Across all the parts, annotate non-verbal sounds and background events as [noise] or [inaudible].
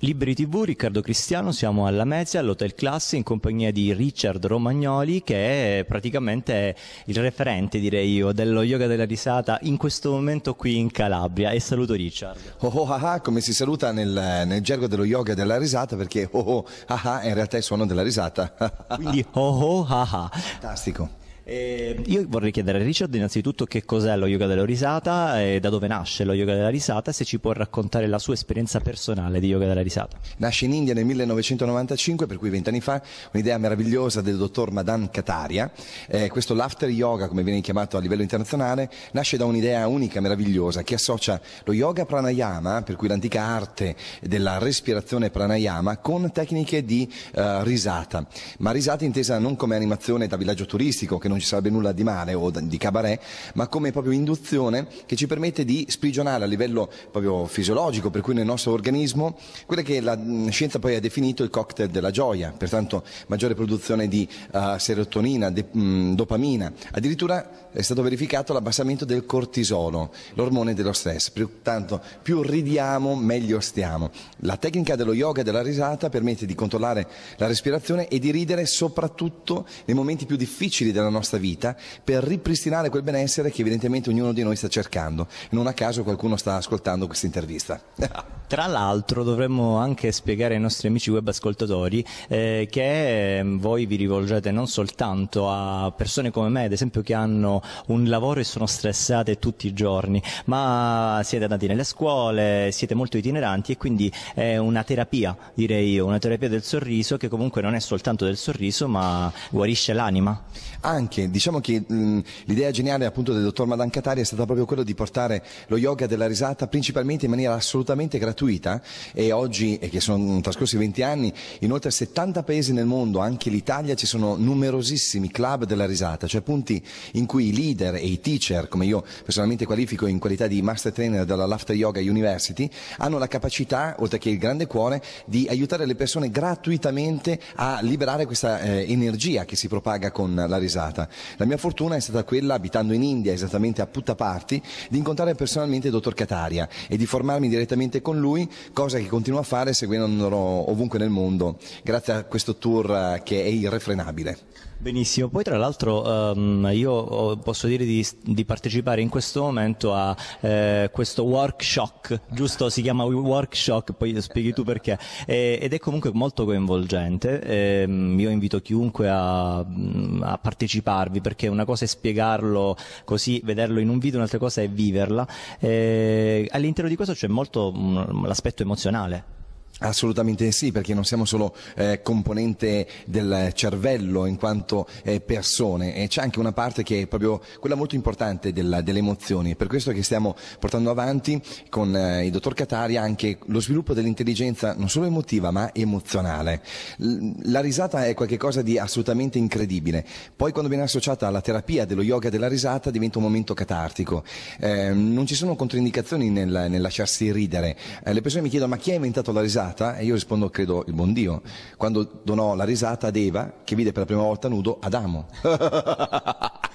Liberi TV, Riccardo Cristiano, siamo alla Mezia, all'Hotel Class, in compagnia di Richard Romagnoli, che è praticamente il referente, direi io, dello yoga della risata in questo momento qui in Calabria. E saluto Richard. Oh, oh ah, ah come si saluta nel, nel, gergo dello yoga della risata, perché oh, oh ah, ah in realtà è il suono della risata. [laughs] Quindi oh, oh ah, ah. Fantastico. Eh, io vorrei chiedere a Richard innanzitutto che cos'è lo yoga della risata e da dove nasce lo yoga della risata e se ci può raccontare la sua esperienza personale di yoga della risata. Nasce in India nel 1995, per cui vent'anni fa, un'idea meravigliosa del dottor Madan Kataria. Eh, questo l'after yoga, come viene chiamato a livello internazionale, nasce da un'idea unica, meravigliosa, che associa lo yoga pranayama, per cui l'antica arte della respirazione pranayama, con tecniche di eh, risata. Ma risata intesa non come animazione da villaggio turistico, che non non ci sarebbe nulla di male o di cabaret, ma come proprio induzione che ci permette di sprigionare a livello proprio fisiologico, per cui nel nostro organismo, quella che la mm, scienza poi ha definito il cocktail della gioia, pertanto maggiore produzione di uh, serotonina, de, mh, mm, dopamina, addirittura è stato verificato l'abbassamento del cortisolo, l'ormone dello stress, pertanto più ridiamo meglio stiamo. La tecnica dello yoga e della risata permette di controllare la respirazione e di ridere soprattutto nei momenti più difficili della nostra nostra vita per ripristinare quel benessere che evidentemente ognuno di noi sta cercando. Non a caso qualcuno sta ascoltando questa intervista. [laughs] Tra l'altro dovremmo anche spiegare ai nostri amici web ascoltatori eh, che ehm, voi vi rivolgete non soltanto a persone come me, ad esempio che hanno un lavoro e sono stressate tutti i giorni, ma siete andati nelle scuole, siete molto itineranti e quindi è una terapia, direi io, una terapia del sorriso che comunque non è soltanto del sorriso, ma guarisce l'anima. Anche, diciamo che mh, l'idea geniale appunto del dottor Madan Madancatari è stata proprio quella di portare lo yoga della risata principalmente in maniera assolutamente gratuita gratuita e oggi, e che sono trascorsi 20 anni, in oltre 70 paesi nel mondo, anche l'Italia, ci sono numerosissimi club della risata, cioè punti in cui i leader e i teacher, come io personalmente qualifico in qualità di master trainer della Laughter Yoga University, hanno la capacità, oltre che il grande cuore, di aiutare le persone gratuitamente a liberare questa eh, energia che si propaga con la risata. La mia fortuna è stata quella, abitando in India, esattamente a Puttaparthi, di incontrare personalmente il dottor Cataria e di formarmi direttamente con lui lui, cosa che continua a fare seguendolo ovunque nel mondo, grazie a questo tour eh, che è irrefrenabile. Benissimo, poi tra l'altro um, io oh, posso dire di, di, partecipare in questo momento a eh, questo workshop, giusto? Si chiama workshop, poi spieghi tu perché, e, ed è comunque molto coinvolgente, e, ehm, io invito chiunque a, mm, a, parteciparvi perché una cosa è spiegarlo così, vederlo in un video, un'altra cosa è viverla. E, ehm, all'interno di questo c'è molto mm, l'aspetto emozionale Assolutamente sì, perché non siamo solo eh, componente del cervello in quanto eh, persone, e c'è anche una parte che è proprio quella molto importante della, delle emozioni. Per questo che stiamo portando avanti con eh, il dottor Catari anche lo sviluppo dell'intelligenza non solo emotiva ma emozionale. L- la risata è qualcosa di assolutamente incredibile. Poi quando viene associata alla terapia dello yoga della risata diventa un momento catartico. Eh, non ci sono controindicazioni nel, nel lasciarsi ridere. Eh, le persone mi chiedono ma chi ha inventato la risata? risata e io rispondo credo il buon Dio, quando donò la risata ad Eva che vide per la prima volta nudo Adamo. [laughs]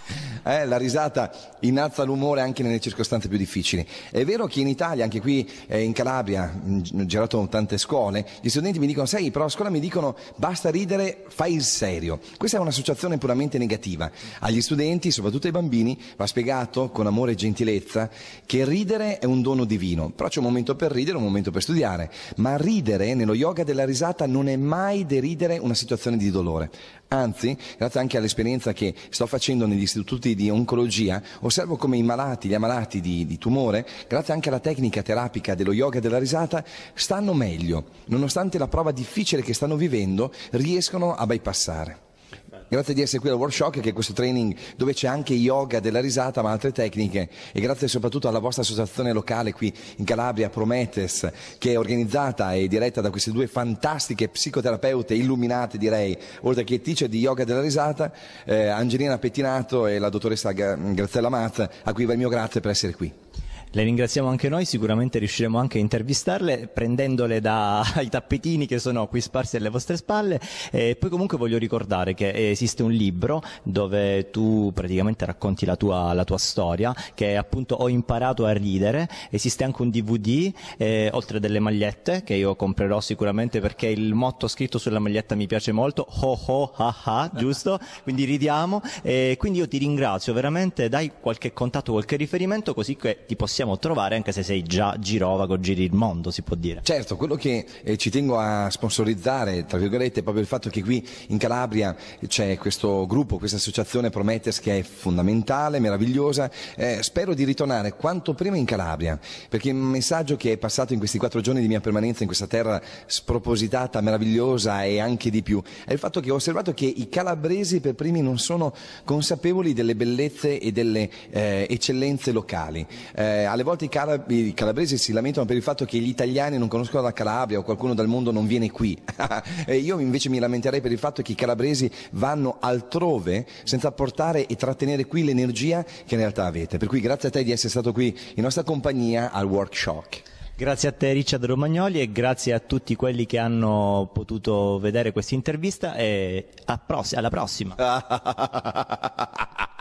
eh, la risata innalza l'umore anche nelle circostanze più difficili. È vero che in Italia, anche qui eh, in Calabria, mm, ho girato tante scuole, gli studenti mi dicono, sai, però a scuola mi dicono basta ridere, fai il serio. Questa è un'associazione puramente negativa. Agli studenti, soprattutto ai bambini, va spiegato con amore e gentilezza che ridere è un dono divino, però c'è un momento per ridere, un momento per studiare, ma ridere nello yoga della risata non è mai deridere una situazione di dolore. Anzi, grazie anche all'esperienza che sto facendo negli istituti di oncologia, osservo come i malati, gli ammalati di, di tumore, grazie anche alla tecnica terapica dello yoga e della risata, stanno meglio, nonostante la prova difficile che stanno vivendo, riescono a bypassare. Grazie di essere qui al workshop che è questo training dove c'è anche yoga della risata ma altre tecniche e grazie soprattutto alla vostra associazione locale qui in Calabria Prometes che è organizzata e diretta da queste due fantastiche psicoterapeute illuminate direi oltre che teacher di yoga della risata eh, Angelina Pettinato e la dottoressa Graziella Mazza a cui va il mio grazie per essere qui. Le ringraziamo anche noi, sicuramente riusciremo anche a intervistarle prendendole dai [laughs] tappetini che sono qui sparsi alle vostre spalle e poi comunque voglio ricordare che esiste un libro dove tu praticamente racconti la tua, la tua storia che appunto ho imparato a ridere, esiste anche un DVD eh, oltre delle magliette che io comprerò sicuramente perché il motto scritto sulla maglietta mi piace molto, ho ho ha ha, [laughs] giusto? Quindi ridiamo e quindi io ti ringrazio veramente, dai qualche contatto, qualche riferimento così che ti possiamo possiamo trovare anche se sei già girovago, giri il mondo, si può dire. Certo, quello che eh, ci tengo a sponsorizzare, tra virgolette, è proprio il fatto che qui in Calabria c'è questo gruppo, questa associazione Prometes che è fondamentale, meravigliosa. Eh, spero di ritornare quanto prima in Calabria, perché il messaggio che è passato in questi quattro giorni di mia permanenza in questa terra spropositata, meravigliosa e anche di più, è il fatto che ho osservato che i calabresi per primi non sono consapevoli delle bellezze e delle eh, eccellenze locali. Eh, alle volte i, calab- i, calabresi si lamentano per il fatto che gli italiani non conoscono la Calabria o qualcuno dal mondo non viene qui. [laughs] io invece mi lamenterei per il fatto che i calabresi vanno altrove senza portare e trattenere qui l'energia che in realtà avete. Per cui grazie a te di essere stato qui in nostra compagnia al workshop. Grazie a te Richard Romagnoli e grazie a tutti quelli che hanno potuto vedere questa intervista e pross- alla prossima. [laughs]